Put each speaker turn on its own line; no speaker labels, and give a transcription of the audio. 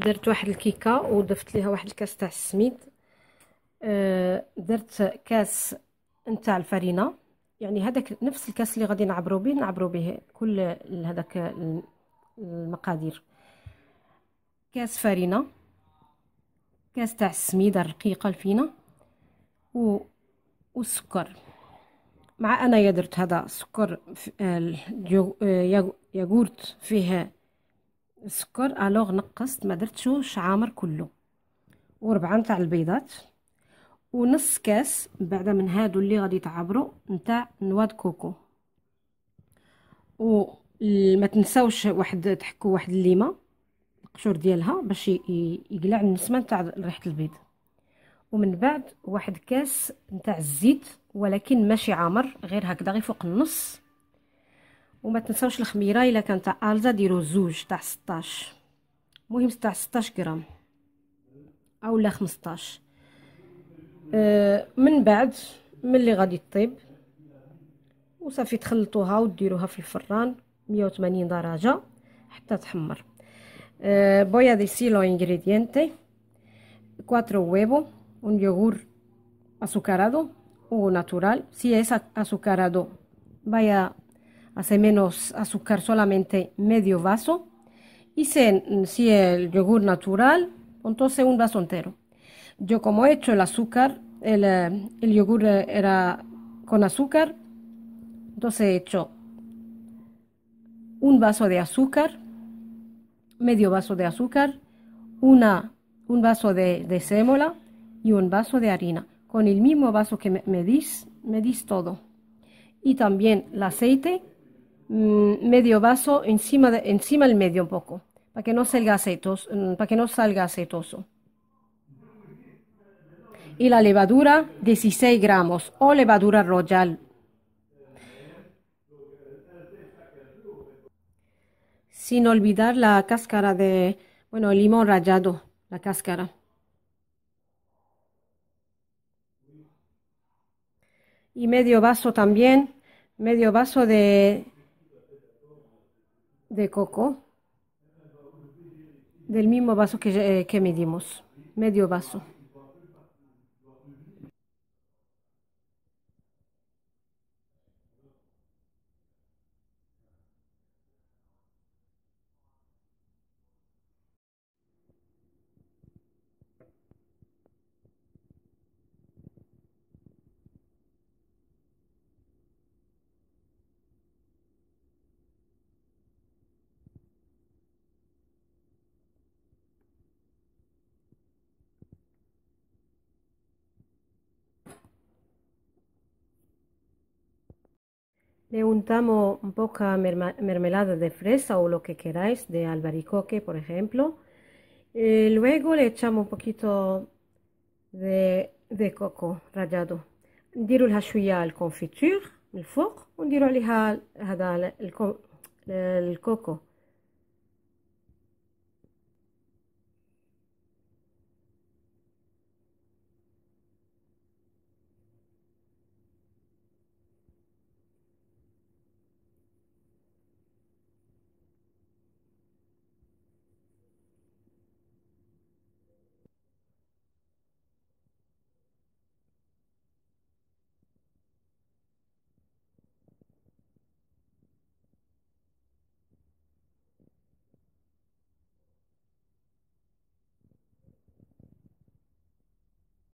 درت واحد الكيكه وضفت ليها واحد الكاس تاع السميد أه، درت كاس نتاع الفرينه يعني هذاك نفس الكاس اللي غادي نعبرو به نعبرو به كل هذاك المقادير كاس فرينه كاس تاع السميده الرقيقه الفينه و والسكر مع انايا درت هذا سكر آه، آه، ياغورت فيه السكر الوغ نقصت ما درتوش عامر كله وربعه نتاع البيضات ونص كاس بعد من هادو اللي غادي تعبروا نتاع نواد كوكو وما تنساوش واحد تحكوا واحد الليمه القشور ديالها باش يقلع النسمه نتاع ريحه البيض ومن بعد واحد كاس نتاع الزيت ولكن ماشي عامر غير هكذا غير فوق النص وما تنساوش الخميره الا كانت الزا ديروا زوج تاع 16 المهم تاع 16 غرام اولا 15 من بعد ملي غادي طيب وصافي تخلطوها وديروها في الفران 180 درجه حتى تحمر أه، بويا دي سي لو los 4 huevos un yogur azucarado o natural si es azucarado vaya hace menos azúcar, solamente medio vaso. Y si, el yogur natural, entonces un vaso entero. Yo como he hecho el azúcar, el, eh, yogur eh, era con azúcar, entonces he hecho un vaso de azúcar, medio vaso de azúcar, una, un vaso de, de sémola y un vaso de harina. Con el mismo vaso que me, medís todo. Y también el aceite Mm, medio vaso encima, de, encima del medio un poco, para que no salga mm, para que no salga aceitoso. Y la levadura, 16 gramos, o levadura royal, sin olvidar la cáscara de, bueno, limón rallado, la cáscara. Y medio vaso también, medio vaso de de coco del mismo vaso que, eh, que medimos, medio vaso. Le untamos un poco de mermelada de fresa o lo que queráis, de albaricoque, por ejemplo. Eh, luego le echamos un poquito de, coco rallado. Le لها شويه el el el coco